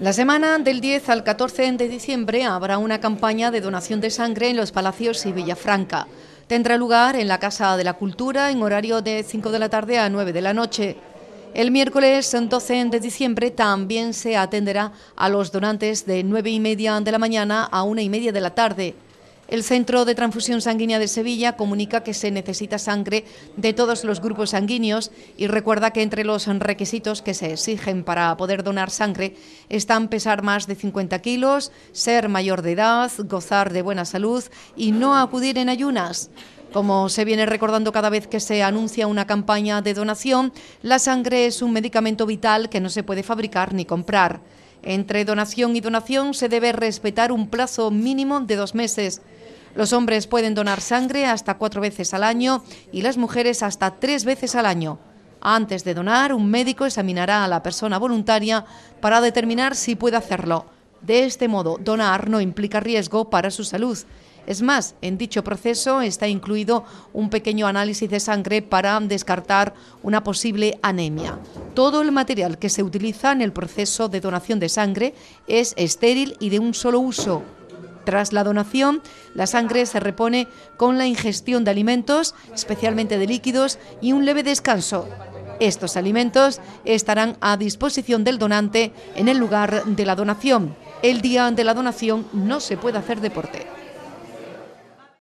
La semana del 10 al 14 de diciembre habrá una campaña de donación de sangre en los Palacios y Villafranca. Tendrá lugar en la Casa de la Cultura en horario de 5 de la tarde a 9 de la noche. El miércoles 12 de diciembre también se atenderá a los donantes de 9 y media de la mañana a 1 y media de la tarde. El Centro de Transfusión Sanguínea de Sevilla comunica que se necesita sangre de todos los grupos sanguíneos y recuerda que entre los requisitos que se exigen para poder donar sangre están pesar más de 50 kilos, ser mayor de edad, gozar de buena salud y no acudir en ayunas. Como se viene recordando cada vez que se anuncia una campaña de donación, la sangre es un medicamento vital que no se puede fabricar ni comprar. Entre donación y donación se debe respetar un plazo mínimo de dos meses. Los hombres pueden donar sangre hasta cuatro veces al año y las mujeres hasta tres veces al año. Antes de donar, un médico examinará a la persona voluntaria para determinar si puede hacerlo. De este modo, donar no implica riesgo para su salud es más, en dicho proceso está incluido un pequeño análisis de sangre para descartar una posible anemia. Todo el material que se utiliza en el proceso de donación de sangre es estéril y de un solo uso, tras la donación, la sangre se repone con la ingestión de alimentos, especialmente de líquidos, y un leve descanso. Estos alimentos estarán a disposición del donante en el lugar de la donación. El día de la donación no se puede hacer deporte.